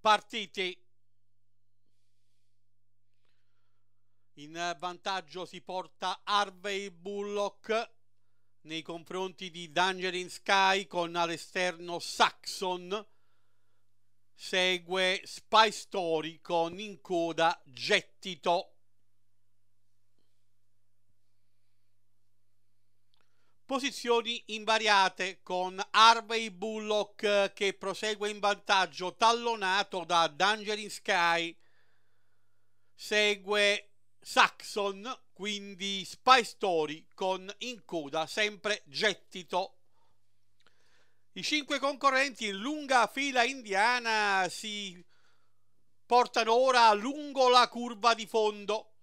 partiti. In vantaggio si porta Harvey Bullock nei confronti di Danger in Sky con all'esterno Saxon. Segue Spy Story con in coda Gettito. Posizioni invariate con Harvey Bullock che prosegue in vantaggio tallonato da Danger in Sky. Segue Saxon, quindi Spy Story con in coda sempre Gettito. I cinque concorrenti in lunga fila indiana si portano ora lungo la curva di fondo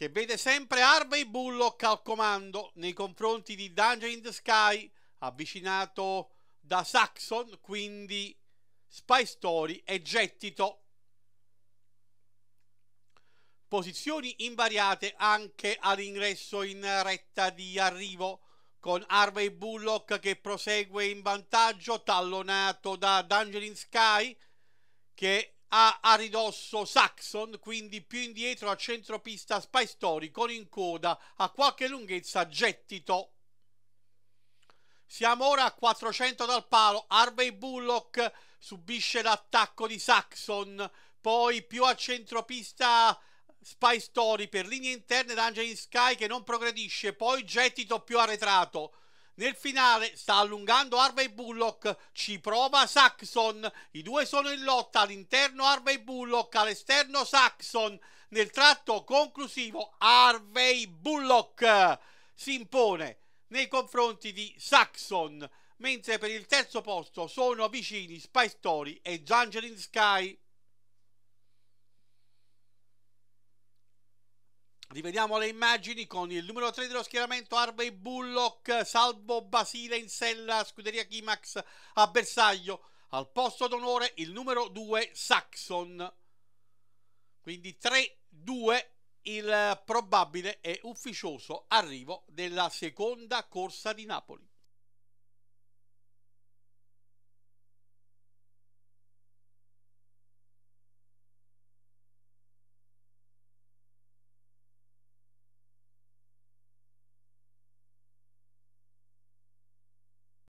che vede sempre Harvey Bullock al comando nei confronti di Dungeon in the Sky, avvicinato da Saxon, quindi Spy Story e Gettito. Posizioni invariate anche all'ingresso in retta di arrivo, con Harvey Bullock che prosegue in vantaggio, tallonato da Dungeon in Sky, che a, a ridosso Saxon, quindi più indietro a centropista Spy Story, con in coda a qualche lunghezza Gettito. Siamo ora a 400 dal palo, Harvey Bullock subisce l'attacco di Saxon, poi più a centropista Spy Story per linee interne da Angelin Sky che non progredisce, poi Gettito più arretrato. Nel finale sta allungando Harvey Bullock, ci prova Saxon, i due sono in lotta all'interno Harvey Bullock, all'esterno Saxon. Nel tratto conclusivo Harvey Bullock si impone nei confronti di Saxon, mentre per il terzo posto sono vicini Spy Story e Jungle in Sky. Rivediamo le immagini con il numero 3 dello schieramento Harvey Bullock, Salvo Basile in sella, scuderia Kimax a bersaglio. Al posto d'onore il numero 2 Saxon. Quindi 3-2 il probabile e ufficioso arrivo della seconda corsa di Napoli.